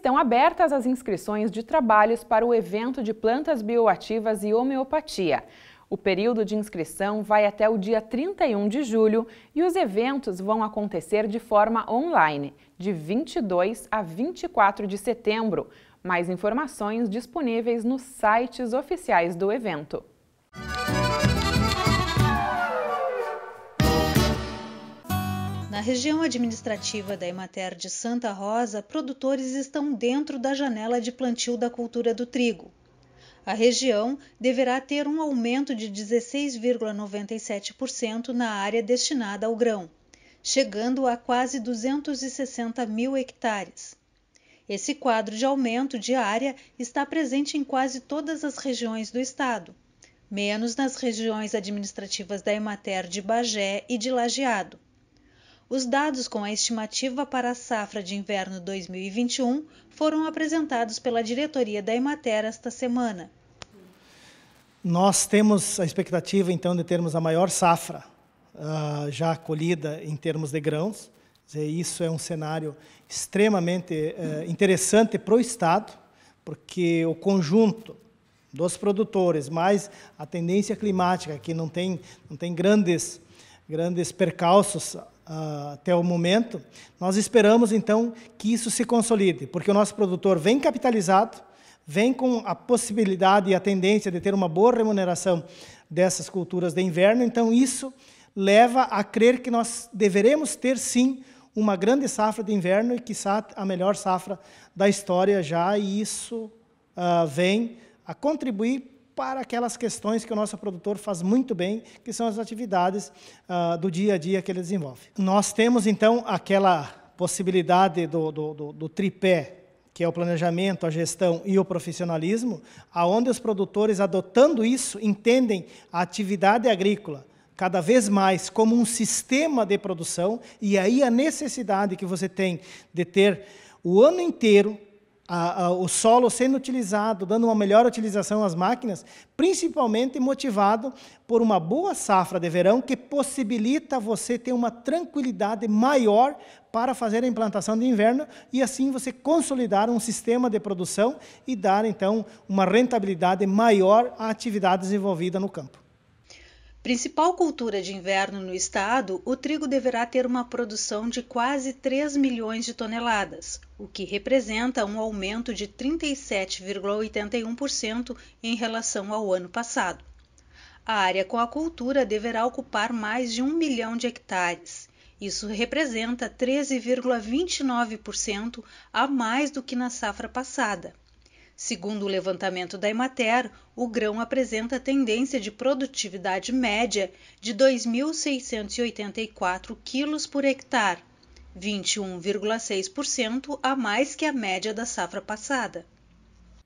estão abertas as inscrições de trabalhos para o evento de plantas bioativas e homeopatia. O período de inscrição vai até o dia 31 de julho e os eventos vão acontecer de forma online, de 22 a 24 de setembro. Mais informações disponíveis nos sites oficiais do evento. Na região administrativa da Emater de Santa Rosa, produtores estão dentro da janela de plantio da cultura do trigo. A região deverá ter um aumento de 16,97% na área destinada ao grão, chegando a quase 260 mil hectares. Esse quadro de aumento de área está presente em quase todas as regiões do estado, menos nas regiões administrativas da Emater de Bagé e de Lajeado. Os dados com a estimativa para a safra de inverno 2021 foram apresentados pela diretoria da Emater esta semana. Nós temos a expectativa, então, de termos a maior safra uh, já colhida em termos de grãos. isso é um cenário extremamente uh, interessante para o Estado, porque o conjunto dos produtores, mais a tendência climática, que não tem, não tem grandes, grandes percalços uh, até o momento, nós esperamos então que isso se consolide, porque o nosso produtor vem capitalizado, vem com a possibilidade e a tendência de ter uma boa remuneração dessas culturas de inverno, então isso leva a crer que nós deveremos ter sim uma grande safra de inverno e quiçá a melhor safra da história já, e isso uh, vem a contribuir para aquelas questões que o nosso produtor faz muito bem, que são as atividades uh, do dia a dia que ele desenvolve. Nós temos, então, aquela possibilidade do, do, do, do tripé que é o planejamento, a gestão e o profissionalismo, aonde os produtores adotando isso entendem a atividade agrícola cada vez mais como um sistema de produção e aí a necessidade que você tem de ter o ano inteiro a, a, o solo sendo utilizado, dando uma melhor utilização às máquinas, principalmente motivado por uma boa safra de verão que possibilita você ter uma tranquilidade maior para fazer a implantação de inverno e assim você consolidar um sistema de produção e dar então uma rentabilidade maior à atividade desenvolvida no campo. Principal cultura de inverno no estado, o trigo deverá ter uma produção de quase 3 milhões de toneladas, o que representa um aumento de 37,81% em relação ao ano passado. A área com a cultura deverá ocupar mais de 1 milhão de hectares. Isso representa 13,29% a mais do que na safra passada. Segundo o levantamento da Emater, o grão apresenta tendência de produtividade média de 2.684 quilos por hectare, 21,6% a mais que a média da safra passada.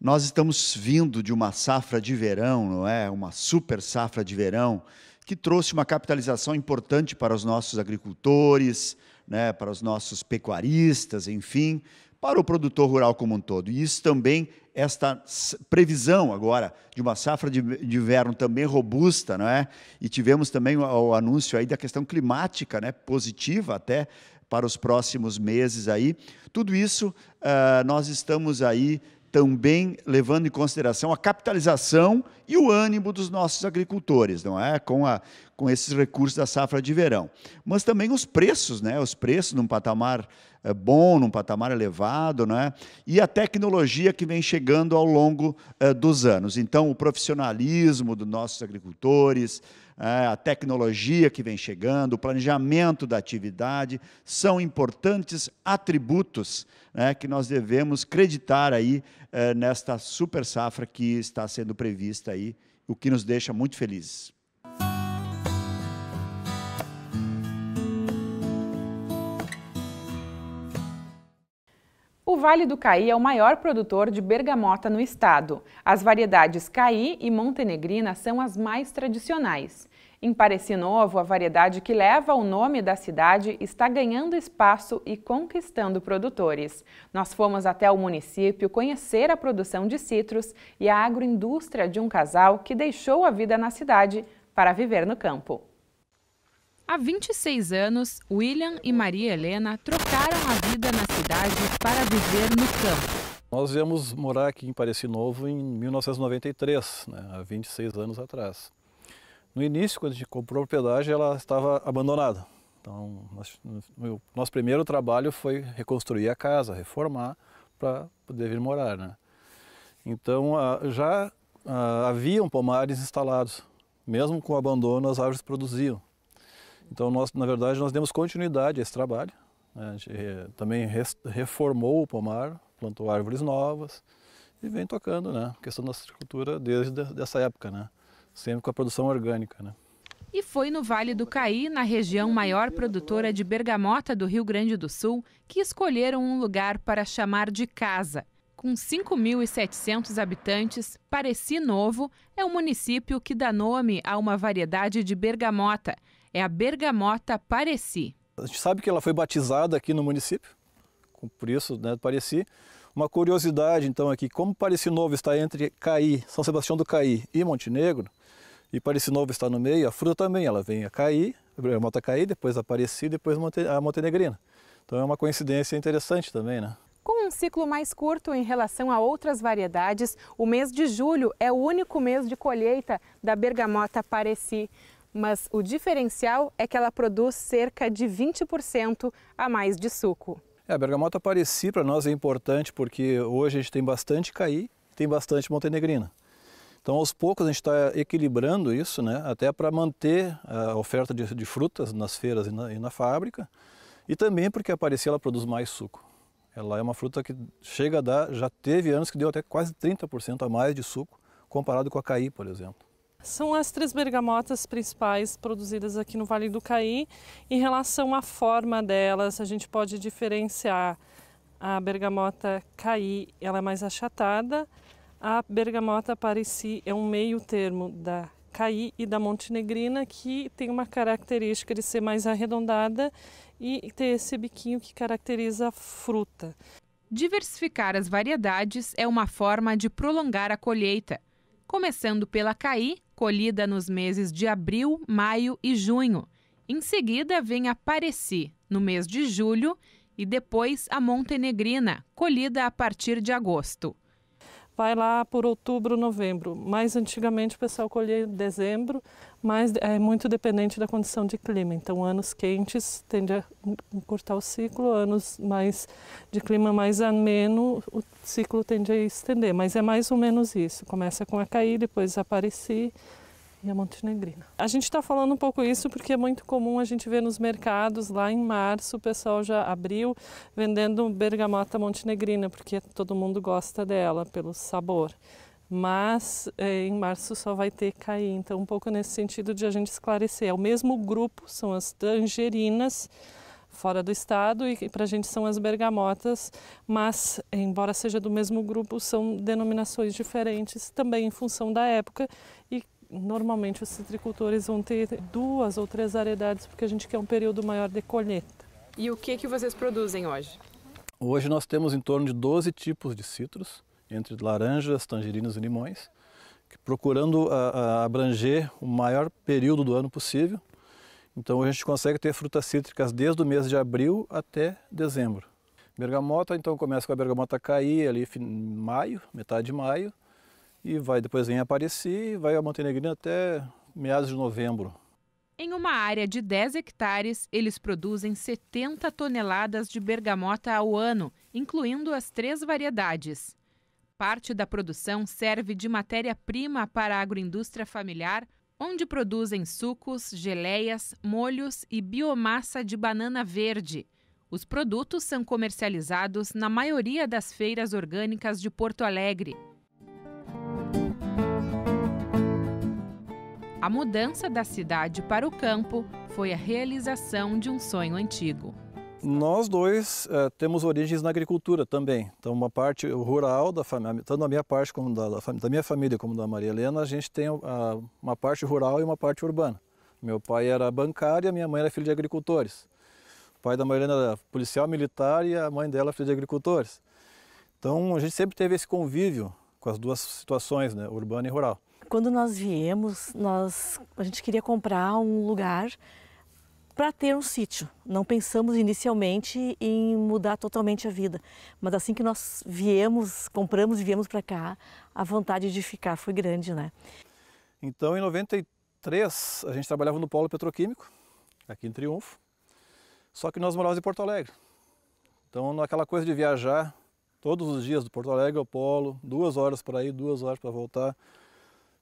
Nós estamos vindo de uma safra de verão, não é? Uma super safra de verão que trouxe uma capitalização importante para os nossos agricultores, né, para os nossos pecuaristas, enfim, para o produtor rural como um todo. E isso também, esta previsão agora de uma safra de, de inverno também robusta, não é? E tivemos também o, o anúncio aí da questão climática, né, positiva até, para os próximos meses aí. Tudo isso uh, nós estamos aí também levando em consideração a capitalização e o ânimo dos nossos agricultores, não é? Com, a, com esses recursos da safra de verão. Mas também os preços, né? Os preços num patamar é, bom, num patamar elevado, né? E a tecnologia que vem chegando ao longo é, dos anos. Então, o profissionalismo dos nossos agricultores, é, a tecnologia que vem chegando, o planejamento da atividade, são importantes atributos né, que nós devemos creditar aí é, nesta super safra que está sendo prevista aí, o que nos deixa muito felizes. O Vale do Caí é o maior produtor de bergamota no estado. As variedades Caí e Montenegrina são as mais tradicionais. Em Pareci Novo, a variedade que leva o nome da cidade está ganhando espaço e conquistando produtores. Nós fomos até o município conhecer a produção de citros e a agroindústria de um casal que deixou a vida na cidade para viver no campo. Há 26 anos, William e Maria Helena trocaram a vida na cidade para viver no campo. Nós viemos morar aqui em Pareci Novo em 1993, né, há 26 anos atrás. No início, quando a gente comprou a propriedade, ela estava abandonada. Então, nós, meu, nosso primeiro trabalho foi reconstruir a casa, reformar, para poder vir morar, né? Então, já haviam pomares instalados. Mesmo com o abandono, as árvores produziam. Então, nós, na verdade, nós demos continuidade a esse trabalho. Né? A gente eh, também reformou o pomar, plantou árvores novas e vem tocando, né? A questão da agricultura desde essa época, né? sempre com a produção orgânica. Né? E foi no Vale do Caí, na região maior produtora de bergamota do Rio Grande do Sul, que escolheram um lugar para chamar de casa. Com 5.700 habitantes, Pareci Novo é um município que dá nome a uma variedade de bergamota. É a bergamota Pareci. A gente sabe que ela foi batizada aqui no município, por isso, né, Pareci. Uma curiosidade, então, aqui, é como Pareci Novo está entre Caí, São Sebastião do Caí e Montenegro, e parece Novo está no meio, a fruta também, ela vem a cair, a Mota cair, depois a depois a Montenegrina. Então é uma coincidência interessante também, né? Com um ciclo mais curto em relação a outras variedades, o mês de julho é o único mês de colheita da bergamota Pareci. Mas o diferencial é que ela produz cerca de 20% a mais de suco. É, a bergamota Pareci para nós é importante porque hoje a gente tem bastante caí e tem bastante montenegrina. Então, aos poucos, a gente está equilibrando isso, né? até para manter a oferta de, de frutas nas feiras e na, e na, fábrica, e também porque a Aparecida ela produz mais suco. Ela é uma fruta que chega a dar, já teve anos que deu até quase 30% a mais de suco, comparado com a caí, por exemplo. São as três bergamotas principais produzidas aqui no Vale do Caí. Em relação à forma delas, a gente pode diferenciar a bergamota Caí, ela é mais achatada, a bergamota parisi é um meio termo da caí e da montenegrina que tem uma característica de ser mais arredondada e ter esse biquinho que caracteriza a fruta. Diversificar as variedades é uma forma de prolongar a colheita, começando pela caí, colhida nos meses de abril, maio e junho. Em seguida vem a pareci, no mês de julho, e depois a montenegrina, colhida a partir de agosto vai lá por outubro, novembro. Mais antigamente o pessoal colhia em dezembro, mas é muito dependente da condição de clima. Então, anos quentes tende a encurtar o ciclo, anos mais de clima mais ameno, o ciclo tende a estender. Mas é mais ou menos isso. Começa com a cair, depois aparecer e a Montenegrina. A gente está falando um pouco isso porque é muito comum a gente ver nos mercados lá em março o pessoal já abriu vendendo bergamota Montenegrina porque todo mundo gosta dela pelo sabor. Mas é, em março só vai ter cair, então um pouco nesse sentido de a gente esclarecer. É o mesmo grupo, são as tangerinas fora do estado e para a gente são as bergamotas, mas embora seja do mesmo grupo, são denominações diferentes também em função da época e Normalmente os citricultores vão ter duas ou três variedades porque a gente quer um período maior de colheita. E o que que vocês produzem hoje? Hoje nós temos em torno de 12 tipos de citros, entre laranjas, tangerinas e limões, procurando a, ah, a ah, abranger o maior período do ano possível. Então a gente consegue ter frutas cítricas desde o mês de abril até dezembro. Bergamota, então começa com a bergamota cair ali em maio, metade de maio, e vai depois vem aparecer e vai a Montenegrina até meados de novembro. Em uma área de 10 hectares, eles produzem 70 toneladas de bergamota ao ano, incluindo as três variedades. Parte da produção serve de matéria-prima para a agroindústria familiar, onde produzem sucos, geleias, molhos e biomassa de banana verde. Os produtos são comercializados na maioria das feiras orgânicas de Porto Alegre. A mudança da cidade para o campo foi a realização de um sonho antigo. Nós dois é, temos origens na agricultura também. Então, uma parte rural, da família, tanto da minha parte como da, da, minha família, como da Maria Helena, a gente tem a, ah, uma parte rural e uma parte urbana. Meu pai era bancário e minha mãe era filha de agricultores. O pai da Maria Helena era policial militar e a mãe dela filha de agricultores. Então, a gente sempre teve esse convívio com as duas situações, né, urbana e rural. Quando nós viemos, nós, a gente queria comprar um lugar para ter um sítio. Não pensamos inicialmente em mudar totalmente a vida, mas assim que nós viemos, compramos e viemos para cá, a vontade de ficar foi grande, né? Então, em 93, a gente trabalhava no polo petroquímico, aqui em Triunfo, só que nós morávamos em Porto Alegre. Então, naquela coisa de viajar todos os dias do Porto Alegre ao polo, duas horas para ir, duas horas para voltar,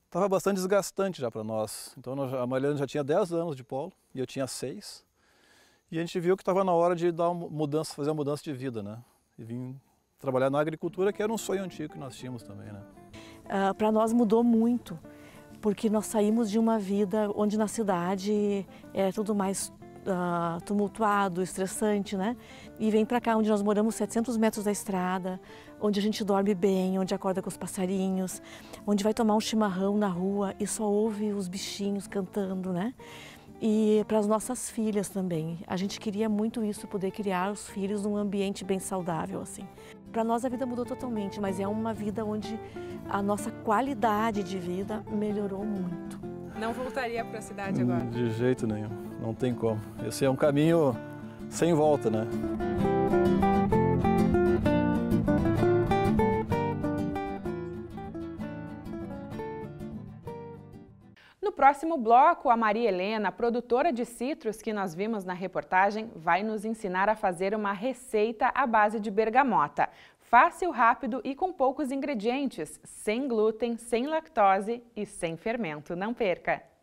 estava bastante desgastante já para nós. Então nós, a Mariana já tinha 10 anos de polo e eu tinha 6. E a gente viu que estava na hora de dar uma mudança, fazer uma mudança de vida, né? E vim trabalhar na agricultura, que era um sonho antigo que nós tínhamos também, né? Ah, para nós mudou muito, porque nós saímos de uma vida onde na cidade era é tudo mais uh, tumultuado, estressante, né? E vem para cá, onde nós moramos, 700 metros da estrada, onde a gente dorme bem, onde acorda com os passarinhos, onde vai tomar um chimarrão na rua e só ouve os bichinhos cantando, né? E para as nossas filhas também. A gente queria muito isso, poder criar os filhos num ambiente bem saudável, assim. Para nós a vida mudou totalmente, mas é uma vida onde a nossa qualidade de vida melhorou muito. Não voltaria para a cidade agora? De jeito nenhum não tem como. Esse é um caminho sem volta, né? No próximo bloco, a Maria Helena, produtora de citros que nós vimos na reportagem, vai nos ensinar a fazer uma receita à base de bergamota. Fácil, rápido e com poucos ingredientes, sem glúten, sem lactose e sem fermento. Não perca!